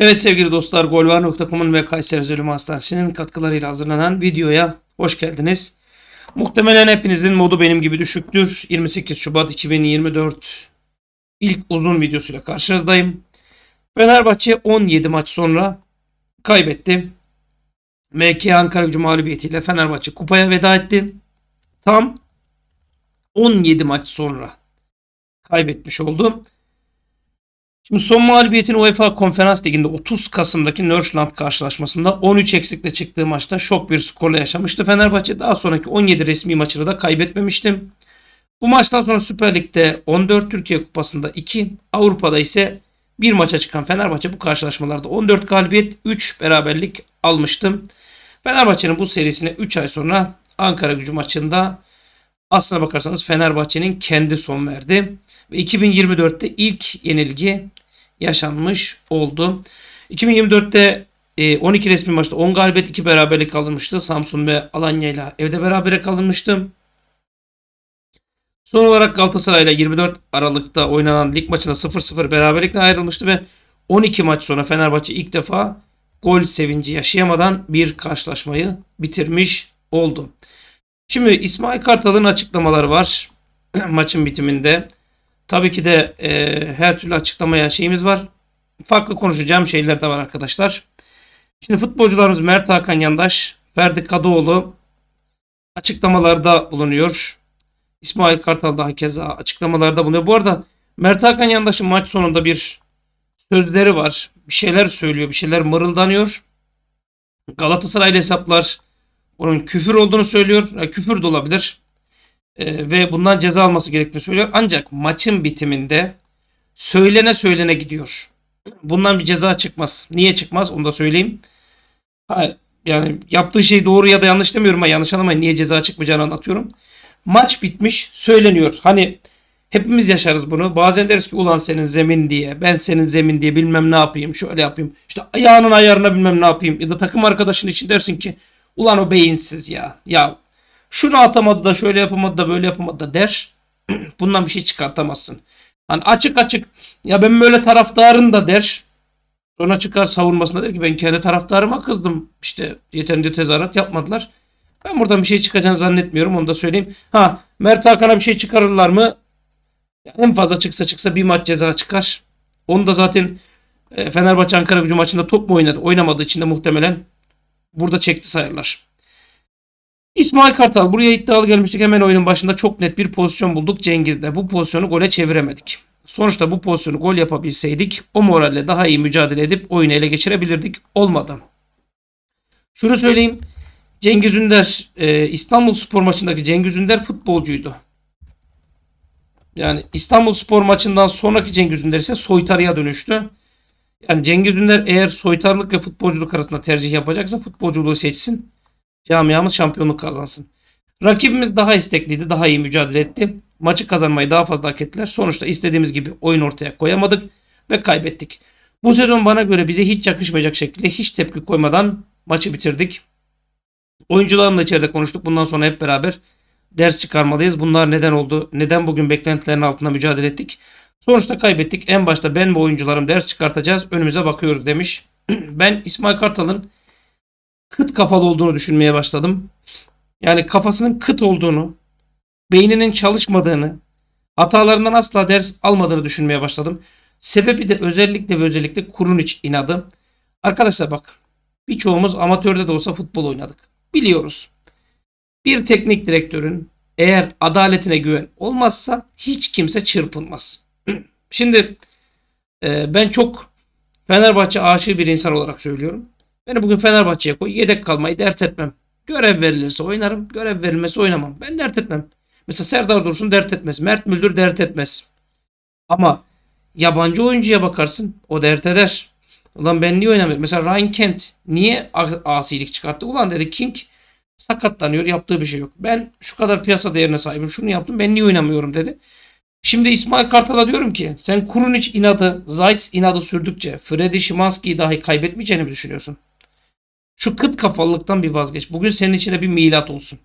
Evet sevgili dostlar golvar.com'un ve Kayseri Özel Hastanesi'nin katkılarıyla hazırlanan videoya hoş geldiniz. Muhtemelen hepinizin modu benim gibi düşüktür. 28 Şubat 2024 ilk uzun videosuyla karşınızdayım. Fenerbahçe 17 maç sonra kaybetti. MK Ankara gücü mağlubiyetiyle Fenerbahçe kupaya veda etti. Tam 17 maç sonra kaybetmiş oldu. Şimdi son mağlubiyetin UEFA Konferans Ligi'nde 30 Kasım'daki Nörşland karşılaşmasında 13 eksikle çıktığı maçta şok bir skorla yaşamıştı. Fenerbahçe daha sonraki 17 resmi maçını da kaybetmemişti. Bu maçtan sonra Süper Lig'de 14 Türkiye Kupası'nda 2, Avrupa'da ise bir maça çıkan Fenerbahçe bu karşılaşmalarda 14 galibiyet 3 beraberlik almıştım. Fenerbahçe'nin bu serisine 3 ay sonra Ankara gücü maçında aslına bakarsanız Fenerbahçe'nin kendi son verdi. Ve 2024'te ilk yenilgi yaşanmış oldu. 2024'te 12 e, resmi maçta 10 galibiyet 2 beraberlik kalınmıştı. Samsun ve Alanya ile evde berabere kalınmıştı. Son olarak Galatasaray ile 24 Aralık'ta oynanan lig maçında 0-0 beraberlikle ayrılmıştı ve 12 maç sonra Fenerbahçe ilk defa gol sevinci yaşayamadan bir karşılaşmayı bitirmiş oldu. Şimdi İsmail Kartal'ın açıklamaları var maçın bitiminde. Tabii ki de e, her türlü açıklamaya şeyimiz var. Farklı konuşacağım şeyler de var arkadaşlar. Şimdi futbolcularımız Mert Hakan Yandaş, Ferdi Kadıoğlu açıklamalarda bulunuyor. İsmail Kartal daha kez açıklamalarda bulunuyor. Bu arada Mert Hakan Yandaş'ın maç sonunda bir sözleri var. Bir şeyler söylüyor, bir şeyler mırıldanıyor. Galatasaraylı hesaplar onun küfür olduğunu söylüyor. Yani küfür de olabilir. Ee, ve bundan ceza alması gerektiğini söylüyor. Ancak maçın bitiminde söylene söylene gidiyor. Bundan bir ceza çıkmaz. Niye çıkmaz onu da söyleyeyim. yani yaptığı şey doğru ya da yanlış demiyorum ama yanlış anlamayın. Niye ceza çıkmayacağını anlatıyorum. Maç bitmiş söyleniyor. Hani hepimiz yaşarız bunu. Bazen deriz ki ulan senin zemin diye. Ben senin zemin diye bilmem ne yapayım. Şöyle yapayım. İşte ayağının ayarına bilmem ne yapayım. Ya da takım arkadaşın için dersin ki ulan o beyinsiz ya. Ya şunu atamadı da şöyle yapamadı da böyle yapamadı da der. Bundan bir şey çıkartamazsın. Hani açık açık ya ben böyle taraftarın da der. Sonra çıkar savunmasına der ki ben kendi taraftarıma kızdım. İşte yeterince tezahürat yapmadılar. Ben buradan bir şey çıkacağını zannetmiyorum onu da söyleyeyim. Ha Mert Hakan'a bir şey çıkarırlar mı? Ya en fazla çıksa çıksa bir maç ceza çıkar. Onu da zaten e, Fenerbahçe Ankara gücü maçında top mu oynadı? Oynamadığı için de muhtemelen burada çekti sayırlar. İsmail Kartal buraya iddialı gelmiştik. Hemen oyunun başında çok net bir pozisyon bulduk Cengiz'de. Bu pozisyonu gole çeviremedik. Sonuçta bu pozisyonu gol yapabilseydik o moralle daha iyi mücadele edip oyunu ele geçirebilirdik. Olmadı. Şunu söyleyeyim. Cengiz Ünder e, İstanbul Spor maçındaki Cengiz Ünder futbolcuydu. Yani İstanbul Spor maçından sonraki Cengiz Ünder ise soytarıya dönüştü. Yani Cengiz Ünder eğer soytarlık ve futbolculuk arasında tercih yapacaksa futbolculuğu seçsin. Camiamız şampiyonluk kazansın. Rakibimiz daha istekliydi, daha iyi mücadele etti. Maçı kazanmayı daha fazla hak ettiler. Sonuçta istediğimiz gibi oyun ortaya koyamadık ve kaybettik. Bu sezon bana göre bize hiç yakışmayacak şekilde hiç tepki koymadan maçı bitirdik. Oyuncularımla içeride konuştuk. Bundan sonra hep beraber ders çıkarmalıyız. Bunlar neden oldu? Neden bugün beklentilerin altında mücadele ettik? Sonuçta kaybettik. En başta ben ve oyuncularım ders çıkartacağız. Önümüze bakıyoruz demiş. ben İsmail Kartal'ın kıt kafalı olduğunu düşünmeye başladım. Yani kafasının kıt olduğunu, beyninin çalışmadığını, hatalarından asla ders almadığını düşünmeye başladım. Sebebi de özellikle ve özellikle Kurunic inadı. Arkadaşlar bak birçoğumuz amatörde de olsa futbol oynadık. Biliyoruz. Bir teknik direktörün eğer adaletine güven olmazsa hiç kimse çırpınmaz. Şimdi e, ben çok Fenerbahçe aşığı bir insan olarak söylüyorum. Beni bugün Fenerbahçe'ye koy. Yedek kalmayı dert etmem. Görev verilirse oynarım. Görev verilmesi oynamam. Ben dert etmem. Mesela Serdar Dursun dert etmez. Mert Müldür dert etmez. Ama yabancı oyuncuya bakarsın. O dert eder. Ulan ben niye oynamıyorum? Mesela Ryan Kent niye asilik çıkarttı? Ulan dedi King sakatlanıyor yaptığı bir şey yok. Ben şu kadar piyasa değerine sahibim. Şunu yaptım ben niye oynamıyorum dedi. Şimdi İsmail Kartal'a diyorum ki sen Kurunic inadı, Zayt inadı sürdükçe Freddy Şimanski'yi dahi kaybetmeyeceğini mi düşünüyorsun? Şu kıt kafalılıktan bir vazgeç. Bugün senin için de bir milat olsun.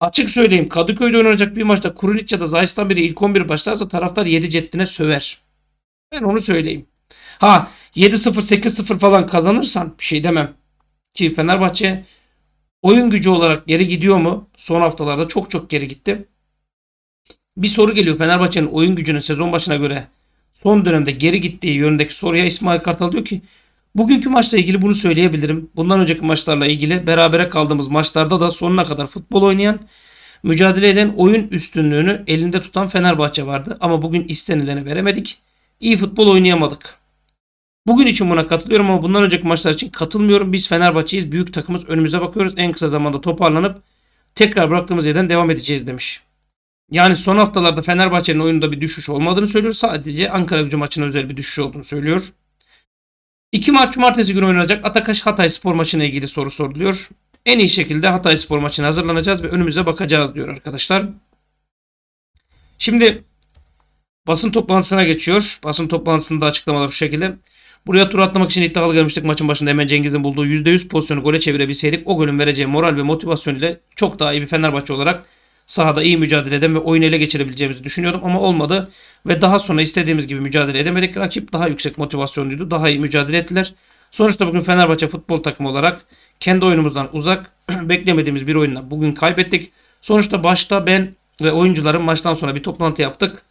Açık söyleyeyim Kadıköy'de oynanacak bir maçta Kurunic ya da Zayistan biri ilk 11 başlarsa taraftar 7 ceddine söver. Ben onu söyleyeyim. Ha 7-0 8-0 falan kazanırsan bir şey demem. Ki Fenerbahçe oyun gücü olarak geri gidiyor mu? Son haftalarda çok çok geri gitti. Bir soru geliyor Fenerbahçe'nin oyun gücünün sezon başına göre son dönemde geri gittiği yönündeki soruya İsmail Kartal diyor ki Bugünkü maçla ilgili bunu söyleyebilirim. Bundan önceki maçlarla ilgili berabere kaldığımız maçlarda da sonuna kadar futbol oynayan, mücadele eden oyun üstünlüğünü elinde tutan Fenerbahçe vardı. Ama bugün istenileni veremedik. İyi futbol oynayamadık. Bugün için buna katılıyorum ama bundan önceki maçlar için katılmıyorum. Biz Fenerbahçe'yiz. Büyük takımız. Önümüze bakıyoruz. En kısa zamanda toparlanıp tekrar bıraktığımız yerden devam edeceğiz demiş. Yani son haftalarda Fenerbahçe'nin oyununda bir düşüş olmadığını söylüyor. Sadece Ankara gücü maçına özel bir düşüş olduğunu söylüyor. İki maç cumartesi günü oynanacak Atakaş Hatay Spor maçına ilgili soru soruluyor. En iyi şekilde Hatay Spor maçına hazırlanacağız ve önümüze bakacağız diyor arkadaşlar. Şimdi basın toplantısına geçiyor. Basın toplantısında açıklamalar şu şekilde. Buraya tur atlamak için iddialı gelmiştik. Maçın başında hemen Cengiz'in bulduğu %100 pozisyonu gole çevirebilseydik o golün vereceği moral ve motivasyon ile çok daha iyi bir Fenerbahçe olarak sahada iyi mücadele eden ve oyunu ele geçirebileceğimizi düşünüyordum ama olmadı. Ve daha sonra istediğimiz gibi mücadele edemedik. Rakip daha yüksek motivasyonluydu. Daha iyi mücadele ettiler. Sonuçta bugün Fenerbahçe futbol takımı olarak kendi oyunumuzdan uzak beklemediğimiz bir oyunla bugün kaybettik. Sonuçta başta ben ve oyuncuların maçtan sonra bir toplantı yaptık.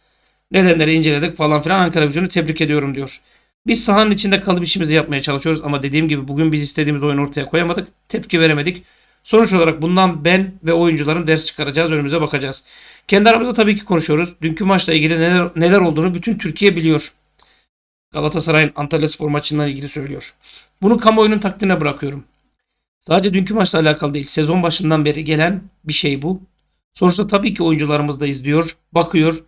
Nedenleri inceledik falan filan Ankara gücünü tebrik ediyorum diyor. Biz sahanın içinde kalıp işimizi yapmaya çalışıyoruz ama dediğim gibi bugün biz istediğimiz oyunu ortaya koyamadık. Tepki veremedik. Sonuç olarak bundan ben ve oyuncuların ders çıkaracağız, önümüze bakacağız. Kendi aramızda tabii ki konuşuyoruz. Dünkü maçla ilgili neler, neler olduğunu bütün Türkiye biliyor. Galatasaray'ın Antalya Spor maçından ilgili söylüyor. Bunu kamuoyunun takdirine bırakıyorum. Sadece dünkü maçla alakalı değil. Sezon başından beri gelen bir şey bu. Sonuçta tabii ki oyuncularımız da izliyor, bakıyor.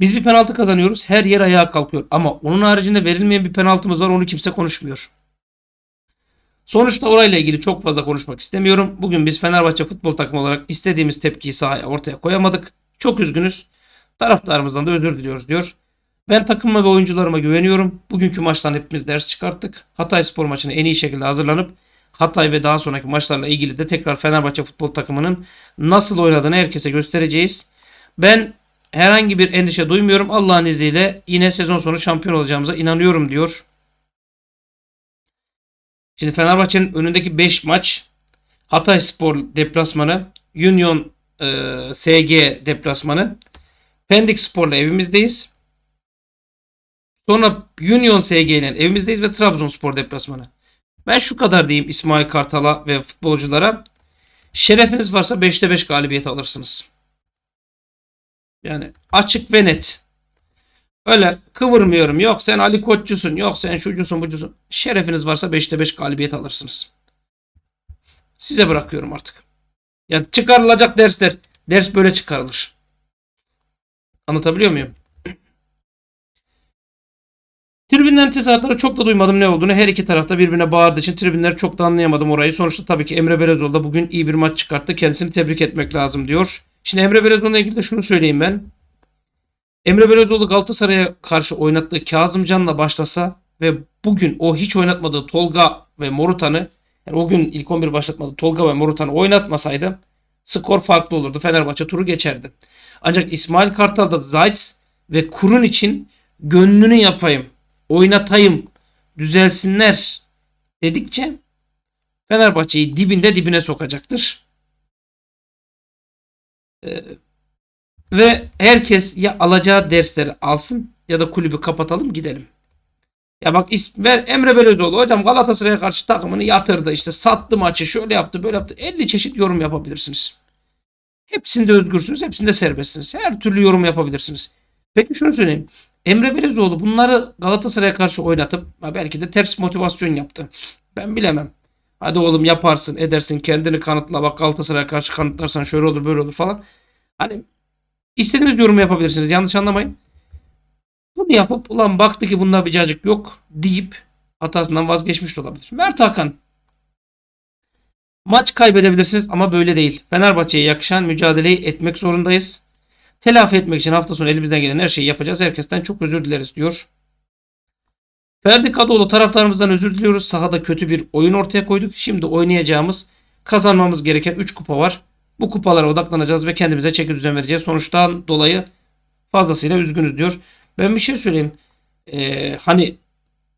Biz bir penaltı kazanıyoruz. Her yer ayağa kalkıyor. Ama onun haricinde verilmeyen bir penaltımız var. Onu kimse konuşmuyor. Sonuçta orayla ilgili çok fazla konuşmak istemiyorum. Bugün biz Fenerbahçe futbol takımı olarak istediğimiz tepkiyi sahaya ortaya koyamadık. Çok üzgünüz. Taraftarımızdan da özür diliyoruz diyor. Ben takımıma ve oyuncularıma güveniyorum. Bugünkü maçtan hepimiz ders çıkarttık. Hatay spor maçını en iyi şekilde hazırlanıp Hatay ve daha sonraki maçlarla ilgili de tekrar Fenerbahçe futbol takımının nasıl oynadığını herkese göstereceğiz. Ben herhangi bir endişe duymuyorum. Allah'ın izniyle yine sezon sonu şampiyon olacağımıza inanıyorum diyor. Şimdi Fenerbahçe'nin önündeki 5 maç Hatay Spor deplasmanı, Union e, SG deplasmanı, Pendik Spor'la evimizdeyiz. Sonra Union SG ile evimizdeyiz ve Trabzonspor deplasmanı. Ben şu kadar diyeyim İsmail Kartal'a ve futbolculara. Şerefiniz varsa 5'te 5 galibiyet alırsınız. Yani açık ve net. Öyle kıvırmıyorum. Yok sen Ali Koççusun. Yok sen şucusun bucusun. Şerefiniz varsa 5'te 5 galibiyet alırsınız. Size bırakıyorum artık. Yani çıkarılacak dersler. Ders böyle çıkarılır. Anlatabiliyor muyum? Tribünlerin tezahüratları çok da duymadım ne olduğunu. Her iki tarafta birbirine bağırdığı için tribünleri çok da anlayamadım orayı. Sonuçta tabii ki Emre Belezoğlu da bugün iyi bir maç çıkarttı. Kendisini tebrik etmek lazım diyor. Şimdi Emre Belezoğlu'na ilgili de şunu söyleyeyim ben. Emre Belözoğlu Galatasaray'a karşı oynattığı Canla başlasa ve bugün o hiç oynatmadığı Tolga ve Morutan'ı yani o gün ilk 11 başlatmadı Tolga ve Morutan'ı oynatmasaydı skor farklı olurdu. Fenerbahçe turu geçerdi. Ancak İsmail Kartal'da Zayt ve Kurun için gönlünü yapayım, oynatayım, düzelsinler dedikçe Fenerbahçe'yi dibinde dibine sokacaktır. Ee, ve herkes ya alacağı dersleri alsın ya da kulübü kapatalım gidelim. Ya bak İsmer Emre Belözoğlu hocam Galatasaray'a karşı takımını yatırdı. İşte sattı maçı şöyle yaptı böyle yaptı. 50 çeşit yorum yapabilirsiniz. Hepsinde özgürsünüz. Hepsinde serbestsiniz. Her türlü yorum yapabilirsiniz. Peki şunu söyleyeyim. Emre Belezoğlu bunları Galatasaray'a karşı oynatıp belki de ters motivasyon yaptı. Ben bilemem. Hadi oğlum yaparsın edersin kendini kanıtla bak Galatasaray'a karşı kanıtlarsan şöyle olur böyle olur falan. Hani İstediğiniz yorumu yapabilirsiniz. Yanlış anlamayın. Bunu yapıp ulan baktı ki bunda bir cacık yok deyip hatasından vazgeçmiş de olabilir. Mert Hakan Maç kaybedebilirsiniz ama böyle değil. Fenerbahçe'ye yakışan mücadeleyi etmek zorundayız. Telafi etmek için hafta sonu elimizden gelen her şeyi yapacağız. Herkesten çok özür dileriz diyor. Ferdi Kadıoğlu taraftarımızdan özür diliyoruz. Sahada kötü bir oyun ortaya koyduk. Şimdi oynayacağımız, kazanmamız gereken 3 kupa var. Bu kupalara odaklanacağız ve kendimize çeki düzen vereceğiz. Sonuçtan dolayı fazlasıyla üzgünüz diyor. Ben bir şey söyleyeyim. Ee, hani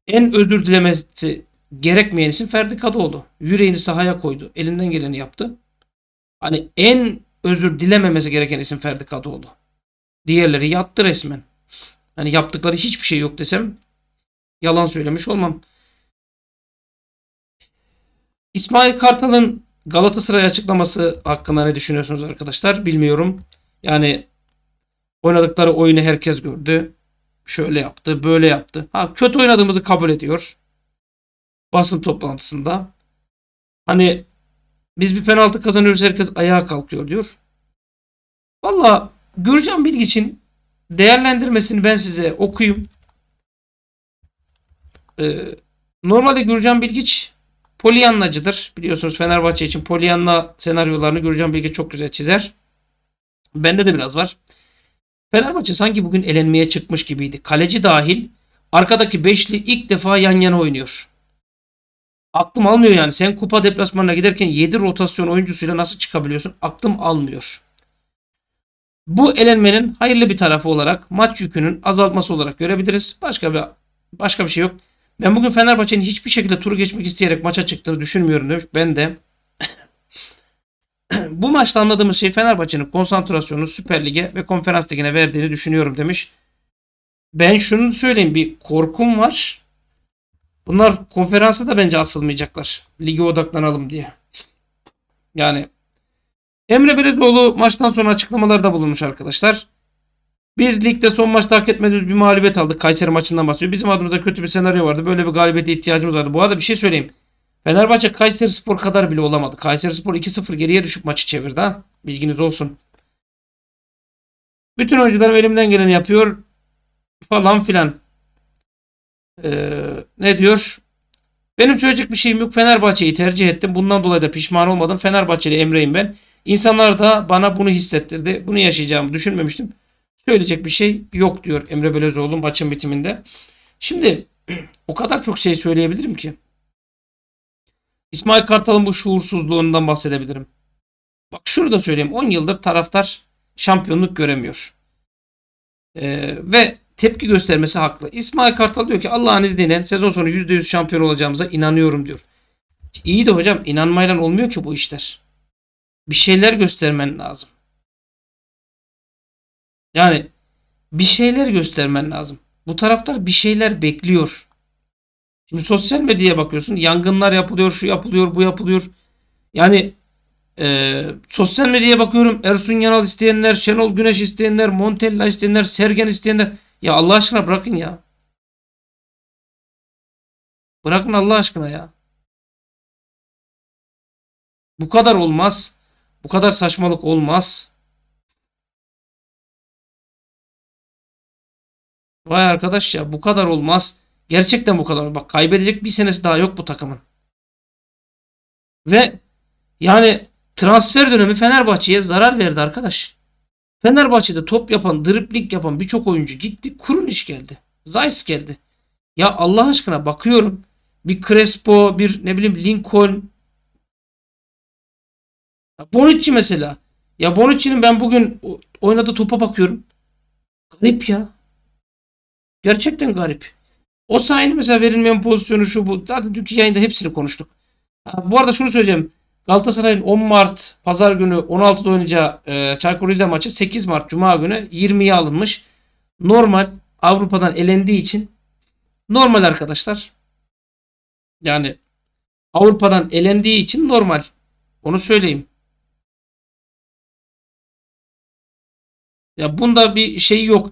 en özür dilemesi gerekmeyen isim Ferdi Kadıoğlu. Yüreğini sahaya koydu. Elinden geleni yaptı. Hani en özür dilememesi gereken isim Ferdi Kadıoğlu. Diğerleri yattı resmen. Hani yaptıkları hiçbir şey yok desem yalan söylemiş olmam. İsmail Kartal'ın Galatasaray açıklaması hakkında ne düşünüyorsunuz arkadaşlar? Bilmiyorum. Yani oynadıkları oyunu herkes gördü. Şöyle yaptı, böyle yaptı. Ha kötü oynadığımızı kabul ediyor. Basın toplantısında. Hani biz bir penaltı kazanıyoruz herkes ayağa kalkıyor diyor. Valla Gürcan Bilgiç'in değerlendirmesini ben size okuyayım. Ee, normalde Gürcan Bilgiç Polyanlacıdır. Biliyorsunuz Fenerbahçe için polyanla senaryolarını Gürcan Bilge çok güzel çizer. Bende de biraz var. Fenerbahçe sanki bugün elenmeye çıkmış gibiydi. Kaleci dahil arkadaki beşli ilk defa yan yana oynuyor. Aklım almıyor yani. Sen kupa deplasmanına giderken 7 rotasyon oyuncusuyla nasıl çıkabiliyorsun? Aklım almıyor. Bu elenmenin hayırlı bir tarafı olarak maç yükünün azaltması olarak görebiliriz. Başka bir başka bir şey yok. Ben bugün Fenerbahçe'nin hiçbir şekilde turu geçmek isteyerek maça çıktığını düşünmüyorum demiş. Ben de bu maçta anladığımız şey Fenerbahçe'nin konsantrasyonunu Süper Lig'e ve Konferans Ligi'ne verdiğini düşünüyorum demiş. Ben şunu söyleyeyim bir korkum var. Bunlar konferansa da bence asılmayacaklar. Ligi odaklanalım diye. Yani Emre Belezoğlu maçtan sonra açıklamalarda bulunmuş arkadaşlar. Biz ligde son maçta hak etmediğimiz bir mağlubiyet aldık. Kayseri maçından bahsediyor. Bizim adımızda kötü bir senaryo vardı. Böyle bir galibiyete ihtiyacımız vardı. Bu arada bir şey söyleyeyim. Fenerbahçe Kayseri Spor kadar bile olamadı. Kayseri Spor 2-0 geriye düşüp maçı çevirdi. Ha? Bilginiz olsun. Bütün oyuncularım elimden geleni yapıyor. Falan filan. Ee, ne diyor? Benim söyleyecek bir şeyim yok. Fenerbahçe'yi tercih ettim. Bundan dolayı da pişman olmadım. Fenerbahçeli Emre'yim ben. İnsanlar da bana bunu hissettirdi. Bunu yaşayacağımı düşünmemiştim söyleyecek bir şey yok diyor Emre Belözoğlu maçın bitiminde. Şimdi o kadar çok şey söyleyebilirim ki. İsmail Kartal'ın bu şuursuzluğundan bahsedebilirim. Bak şunu da söyleyeyim. 10 yıldır taraftar şampiyonluk göremiyor. Ee, ve tepki göstermesi haklı. İsmail Kartal diyor ki Allah'ın izniyle sezon sonu %100 şampiyon olacağımıza inanıyorum diyor. İyi de hocam inanmayla olmuyor ki bu işler. Bir şeyler göstermen lazım. Yani bir şeyler göstermen lazım. Bu taraftar bir şeyler bekliyor. Şimdi sosyal medyaya bakıyorsun. Yangınlar yapılıyor, şu yapılıyor, bu yapılıyor. Yani e, sosyal medyaya bakıyorum. Ersun Yanal isteyenler, Şenol Güneş isteyenler, Montella isteyenler, Sergen isteyenler. Ya Allah aşkına bırakın ya. Bırakın Allah aşkına ya. Bu kadar olmaz. Bu kadar saçmalık olmaz. Vay arkadaş ya bu kadar olmaz. Gerçekten bu kadar. Bak kaybedecek bir senesi daha yok bu takımın. Ve yani transfer dönemi Fenerbahçe'ye zarar verdi arkadaş. Fenerbahçe'de top yapan, dripling yapan birçok oyuncu gitti. Kurun iş geldi. zayis geldi. Ya Allah aşkına bakıyorum. Bir Crespo, bir ne bileyim Lincoln. Ya Bonucci mesela. Ya Bonucci'nin ben bugün oynadığı topa bakıyorum. Garip ya. Gerçekten garip. O sahne mesela verilmeyen pozisyonu şu bu. Zaten dünkü yayında hepsini konuştuk. bu arada şunu söyleyeceğim. Galatasaray'ın 10 Mart pazar günü 16'da oynayacağı e, Çaykur Rize maçı 8 Mart Cuma günü 20'ye alınmış. Normal Avrupa'dan elendiği için normal arkadaşlar. Yani Avrupa'dan elendiği için normal. Onu söyleyeyim. Ya bunda bir şey yok.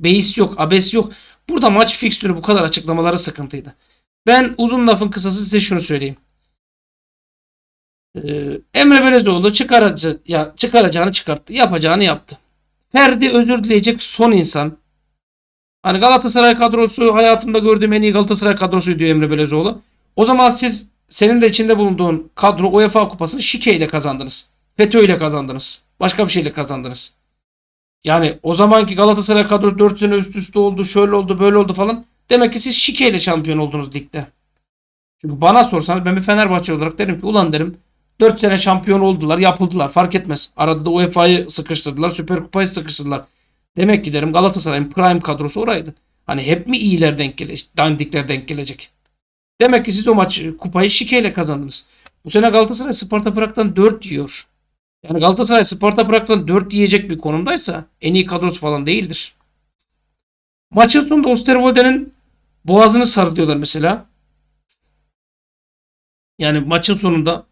Beis yok, abes yok. Burada maç fikstürü bu kadar açıklamaları sıkıntıydı. Ben uzun lafın kısası size şunu söyleyeyim. Ee, Emre Belezoğlu çıkaracağı, ya, çıkaracağını çıkarttı. Yapacağını yaptı. Ferdi özür dileyecek son insan. Hani Galatasaray kadrosu hayatımda gördüğüm en iyi Galatasaray kadrosu diyor Emre Belezoğlu. O zaman siz senin de içinde bulunduğun kadro UEFA kupasını şike ile kazandınız. FETÖ ile kazandınız. Başka bir şeyle kazandınız. Yani o zamanki Galatasaray kadrosu 4 sene üst üste oldu, şöyle oldu, böyle oldu falan. Demek ki siz şikeyle şampiyon oldunuz ligde. Çünkü bana sorsanız ben bir Fenerbahçe olarak derim ki ulan derim 4 sene şampiyon oldular, yapıldılar fark etmez. Arada da UEFA'yı sıkıştırdılar, Süper Kupa'yı sıkıştırdılar. Demek ki derim Galatasaray'ın prime kadrosu oraydı. Hani hep mi iyiler denk gelecek, dandikler denk gelecek? Demek ki siz o maç kupayı şikeyle kazandınız. Bu sene Galatasaray Sparta Prag'dan 4 yiyor. Yani Galatasaray Sparta Prag'dan 4 yiyecek bir konumdaysa en iyi kadrosu falan değildir. Maçın sonunda Osterwolde'nin boğazını sarılıyorlar mesela. Yani maçın sonunda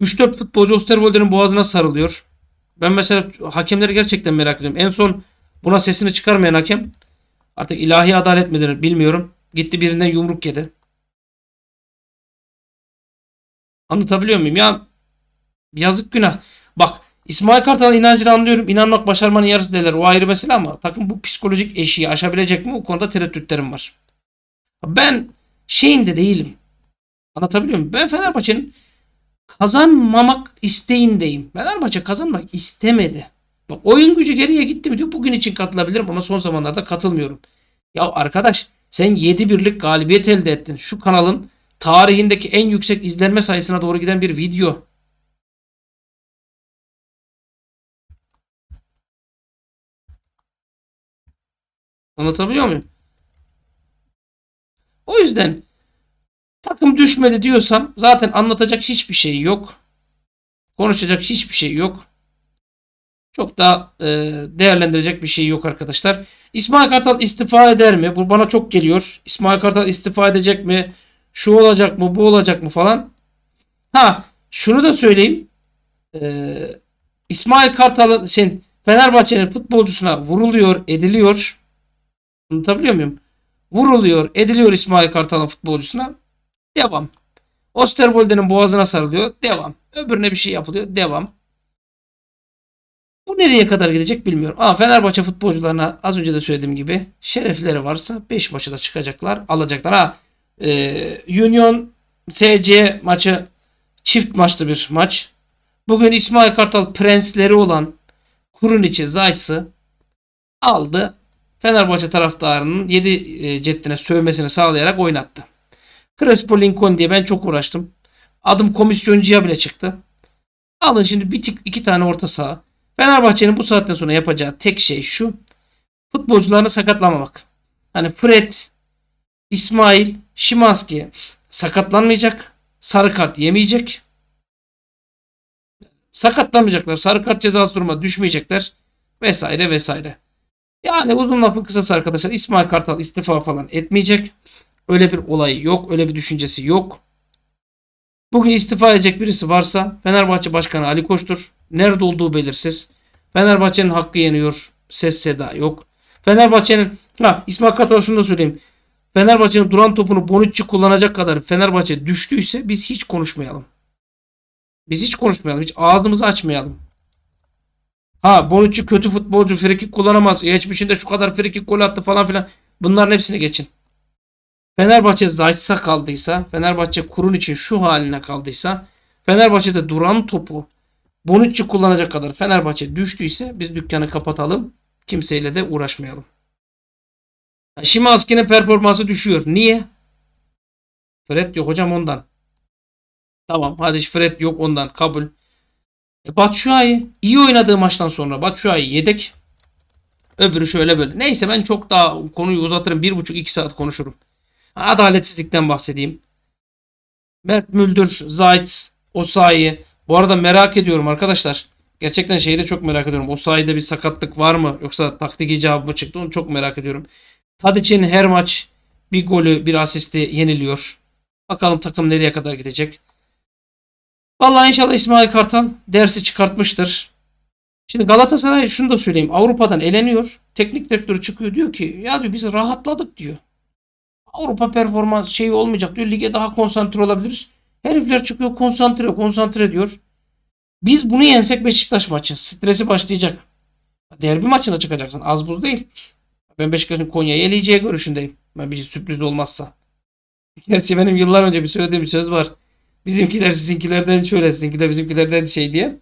3-4 futbolcu Osterwolde'nin boğazına sarılıyor. Ben mesela hakemleri gerçekten merak ediyorum. En son buna sesini çıkarmayan hakem artık ilahi adalet midir bilmiyorum. Gitti birinden yumruk yedi. Anlatabiliyor muyum? Ya yazık günah. Bak İsmail Kartal'ın inancını anlıyorum. İnanmak başarmanın yarısı derler. O ayrı mesele ama takım bu psikolojik eşiği aşabilecek mi? O konuda tereddütlerim var. Ben şeyinde değilim. Anlatabiliyor muyum? Ben Fenerbahçe'nin kazanmamak isteğindeyim. Fenerbahçe kazanmak istemedi. Bak oyun gücü geriye gitti mi diyor. Bugün için katılabilirim ama son zamanlarda katılmıyorum. Ya arkadaş sen 7 birlik galibiyet elde ettin. Şu kanalın tarihindeki en yüksek izlenme sayısına doğru giden bir video. Anlatabiliyor muyum? O yüzden takım düşmedi diyorsam zaten anlatacak hiçbir şey yok. Konuşacak hiçbir şey yok. Çok da e, değerlendirecek bir şey yok arkadaşlar. İsmail Kartal istifa eder mi? Bu bana çok geliyor. İsmail Kartal istifa edecek mi? Şu olacak mı? Bu olacak mı falan. Ha şunu da söyleyeyim. Ee, İsmail Kartal'ın şey, Fenerbahçe'nin futbolcusuna vuruluyor, ediliyor. Anlatabiliyor muyum? Vuruluyor, ediliyor İsmail Kartal'ın futbolcusuna. Devam. Osterwolde'nin boğazına sarılıyor. Devam. Öbürüne bir şey yapılıyor. Devam. Bu nereye kadar gidecek bilmiyorum. Ama Fenerbahçe futbolcularına az önce de söylediğim gibi şerefleri varsa 5 maçı da çıkacaklar. Alacaklar. Ha e, Union SC maçı çift maçlı bir maç. Bugün İsmail Kartal prensleri olan Kurun Kuruniç'i, Zayt'sı aldı. Fenerbahçe taraftarının 7 e, ceddine sövmesini sağlayarak oynattı. Crespo Lincoln diye ben çok uğraştım. Adım komisyoncuya bile çıktı. Alın şimdi bir tık iki tane orta saha. Fenerbahçe'nin bu saatten sonra yapacağı tek şey şu. Futbolcularını sakatlamamak. Hani Fred, İsmail, Şimanski sakatlanmayacak. Sarı kart yemeyecek. Sakatlanmayacaklar. Sarı kart cezası duruma düşmeyecekler. Vesaire vesaire. Yani uzun lafın kısası arkadaşlar İsmail Kartal istifa falan etmeyecek. Öyle bir olayı yok. Öyle bir düşüncesi yok. Bugün istifa edecek birisi varsa Fenerbahçe Başkanı Ali Koç'tur. Nerede olduğu belirsiz. Fenerbahçe'nin hakkı yeniyor. Ses seda yok. Fenerbahçe'nin ha İsmail Kartal şunu da söyleyeyim. Fenerbahçe'nin duran topunu Bonucci kullanacak kadar Fenerbahçe düştüyse biz hiç konuşmayalım. Biz hiç konuşmayalım. Hiç ağzımızı açmayalım. Ha Bonucci kötü futbolcu frikik kullanamaz. Geçmişinde şu kadar frikik gol attı falan filan. Bunların hepsini geçin. Fenerbahçe Zayt'sa kaldıysa, Fenerbahçe kurun için şu haline kaldıysa, Fenerbahçe'de duran topu Bonucci kullanacak kadar Fenerbahçe düştüyse biz dükkanı kapatalım. Kimseyle de uğraşmayalım. Şimanski'nin performansı düşüyor. Niye? Fred yok hocam ondan. Tamam hadi Fred yok ondan kabul. E, Batshuayi iyi oynadığı maçtan sonra Batshuayi yedek. Öbürü şöyle böyle. Neyse ben çok daha konuyu uzatırım. 1,5-2 saat konuşurum. Adaletsizlikten bahsedeyim. Mert Müldür, Zayt, Osayi. Bu arada merak ediyorum arkadaşlar. Gerçekten şeyi de çok merak ediyorum. Osayi'de bir sakatlık var mı? Yoksa taktik icabı mı çıktı? Onu çok merak ediyorum. Tadic'in her maç bir golü bir asisti yeniliyor. Bakalım takım nereye kadar gidecek. Vallahi inşallah İsmail Kartal dersi çıkartmıştır. Şimdi Galatasaray şunu da söyleyeyim. Avrupa'dan eleniyor. Teknik direktörü çıkıyor diyor ki ya diyor biz rahatladık diyor. Avrupa performans şeyi olmayacak diyor. Lige daha konsantre olabiliriz. Herifler çıkıyor konsantre konsantre diyor. Biz bunu yensek Beşiktaş maçı. Stresi başlayacak. Derbi maçına çıkacaksın. Az buz değil. Ben Beşiktaş'ın Konya'yı eleyeceği görüşündeyim. Ben bir sürpriz olmazsa. Gerçi benim yıllar önce bir söylediğim bir söz var. Bizimkiler sizinkilerden şöyle sizinkiler bizimkilerden şey diye.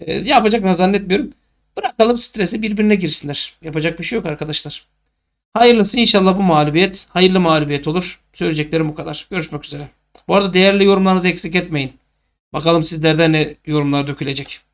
E, yapacaklarını zannetmiyorum. Bırakalım stresi birbirine girsinler. Yapacak bir şey yok arkadaşlar. Hayırlısı inşallah bu mağlubiyet. Hayırlı mağlubiyet olur. Söyleyeceklerim bu kadar. Görüşmek üzere. Bu arada değerli yorumlarınızı eksik etmeyin. Bakalım sizlerden ne yorumlar dökülecek.